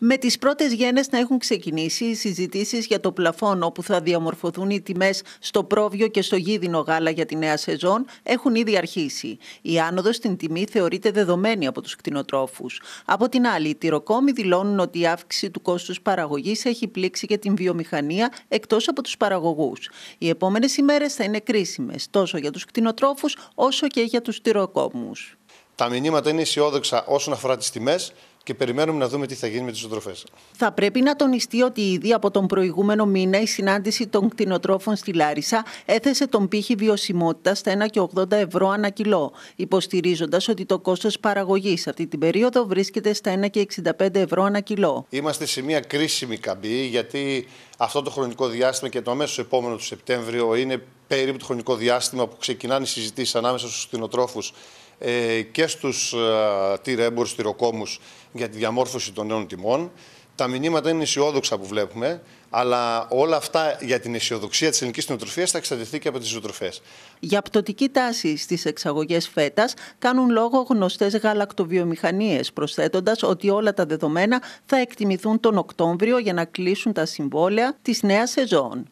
Με τις πρώτες γένες να έχουν ξεκινήσει οι συζητήσεις για το πλαφόν όπου θα διαμορφωθούν οι τιμές στο πρόβιο και στο γίδινο γάλα για τη νέα σεζόν έχουν ήδη αρχίσει. Η άνοδος στην τιμή θεωρείται δεδομένη από τους κτηνοτρόφους. Από την άλλη, οι τυροκόμοι δηλώνουν ότι η αύξηση του κόστους παραγωγής έχει πλήξει και την βιομηχανία εκτός από τους παραγωγούς. Οι επόμενες ημέρες θα είναι κρίσιμες τόσο για τους κτηνοτρόφους όσο και για τους τυροκόμους. Τα μηνύματα είναι αισιόδοξα όσον αφορά τις τιμές και περιμένουμε να δούμε τι θα γίνει με τις ζωοτροφέ. Θα πρέπει να τονιστεί ότι ήδη από τον προηγούμενο μήνα η συνάντηση των κτηνοτρόφων στη Λάρισα έθεσε τον πύχη βιωσιμότητας στα 1,80 ευρώ ανά κιλό, υποστηρίζοντας ότι το κόστος παραγωγής αυτή την περίοδο βρίσκεται στα 1,65 ευρώ ανά κιλό. Είμαστε σε μια κρίσιμη καμπή, γιατί αυτό το χρονικό διάστημα και το αμέσως επόμενο του Σεπτέμβριο είναι περίπου το χρονικό διάστημα που ξεκινάνε οι συζητήσεις ανάμεσα στους κτηνοτρόφους ε, και στους ε, τυρέμπορους, τυροκόμους για τη διαμόρφωση των νέων τιμών. Τα μηνύματα είναι αισιόδοξα που βλέπουμε, αλλά όλα αυτά για την αισιοδοξία της ελληνικής κτηνοτροφίας θα εξαρτηθεί και από τις ζωοτροφές. Για πτωτική τάση στις εξαγωγές φέτας κάνουν λόγο γνωστές γαλακτοβιομηχανίες, προσθέτοντας ότι όλα τα δεδομένα θα εκτιμηθούν τον Οκτώβριο για να κλείσουν τα συμβόλαια της νέας σεζόν.